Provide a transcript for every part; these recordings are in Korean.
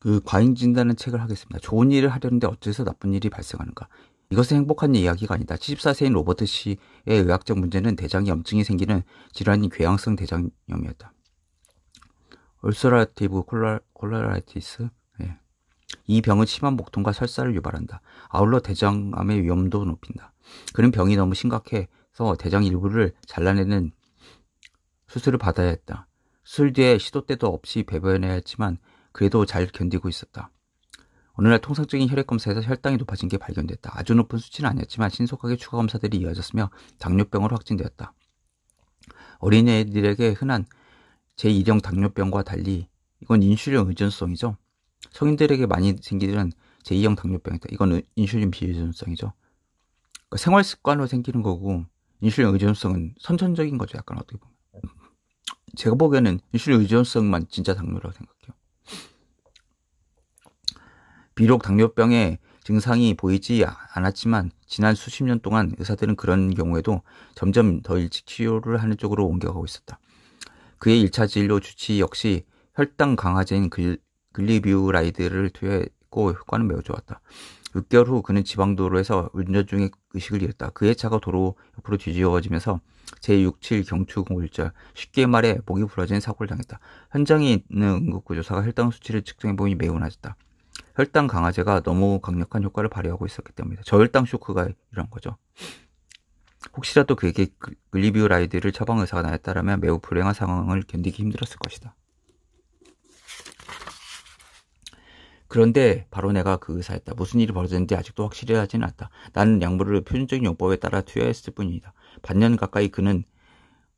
그 과잉진단의 책을 하겠습니다. 좋은 일을 하려는데 어째서 나쁜 일이 발생하는가? 이것은 행복한 이야기가 아니다. 74세인 로버트 씨의 의학적 문제는 대장 염증이 생기는 질환인 궤양성 대장염이었다. 얼서라티브 콜라, 라이티스 예. 이 병은 심한 목통과 설사를 유발한다. 아울러 대장암의 위험도 높인다. 그는 병이 너무 심각해서 대장 일부를 잘라내는 수술을 받아야 했다. 술 뒤에 시도 때도 없이 배변해야 했지만 그래도 잘 견디고 있었다. 어느 날 통상적인 혈액 검사에서 혈당이 높아진 게 발견됐다. 아주 높은 수치는 아니었지만 신속하게 추가 검사들이 이어졌으며 당뇨병으로 확진되었다. 어린애들에게 흔한 제1형 당뇨병과 달리 이건 인슐린 의존성이죠. 성인들에게 많이 생기는 제2형 당뇨병이다. 이건 인슐린 비의존성이죠. 그러니까 생활 습관으로 생기는 거고 인슐린 의존성은 선천적인 거죠. 약간 어떻게 보면. 제가 보기에는 인슐린 의존성만 진짜 당뇨라고 생각해요. 비록 당뇨병의 증상이 보이지 않았지만 지난 수십 년 동안 의사들은 그런 경우에도 점점 더 일찍 치료를 하는 쪽으로 옮겨가고 있었다. 그의 1차 진료 주치 역시 혈당 강화제인 글리뷰라이드를 투여했고 효과는 매우 좋았다. 6개월 후 그는 지방도로에서 운전 중에 의식을 잃었다. 그의 차가 도로 옆으로 뒤집어지면서 제67 경추공골자 쉽게 말해 목이 부러진 사고를 당했다. 현장에 있는 응급구조사가 혈당 수치를 측정해보니 매우 낮았다. 혈당 강화제가 너무 강력한 효과를 발휘하고 있었기 때문에 저혈당 쇼크가 이런 거죠. 혹시라도 그에게 글리뷰라이드를 처방 의사가 나였다면 매우 불행한 상황을 견디기 힘들었을 것이다. 그런데 바로 내가 그 의사였다. 무슨 일이 벌어졌는지 아직도 확실하지는 않다. 나는 약물을 표준적인 용법에 따라 투여했을 뿐이다. 반년 가까이 그는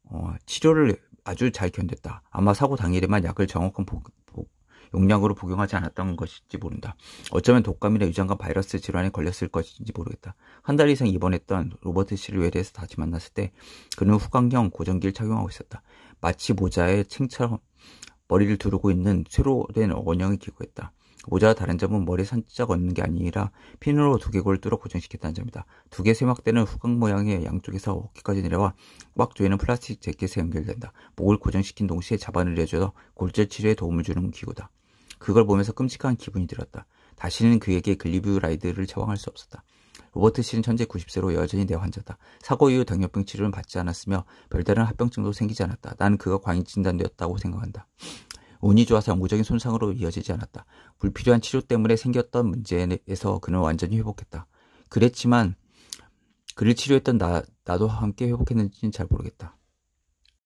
어, 치료를 아주 잘 견뎠다. 아마 사고 당일에만 약을 정확한 보, 보, 용량으로 복용하지 않았던 것인지 모른다. 어쩌면 독감이나 유장과 바이러스 질환에 걸렸을 것인지 모르겠다. 한 달 이상 입원했던 로버트 씨를 외래에서 다시 만났을 때 그는 후광형 고정기를 착용하고 있었다. 마치 모자에 층처럼 머리를 두르고 있는 새로 된 원형이 기고했다. 모자와 다른 점은 머리 산짝 얹는 게 아니라 핀으로 두개골 뚫어 고정시켰다는 점이다. 두개 세막대는 후각 모양의 양쪽에서 어깨까지 내려와 꽉 조이는 플라스틱 재킷에 연결된다. 목을 고정시킨 동시에 잡아내려줘서 골절 치료에 도움을 주는 기구다. 그걸 보면서 끔찍한 기분이 들었다. 다시는 그에게 글리뷰 라이드를 제왕할 수 없었다. 로버트 씨는 현재 90세로 여전히 내 환자다. 사고 이후 당뇨병 치료는 받지 않았으며 별다른 합병증도 생기지 않았다. 나는 그가 과잉 진단되었다고 생각한다. 운이 좋아서 영구적인 손상으로 이어지지 않았다. 불필요한 치료 때문에 생겼던 문제에서 그는 완전히 회복했다. 그랬지만 그를 치료했던 나, 나도 함께 회복했는지는 잘 모르겠다.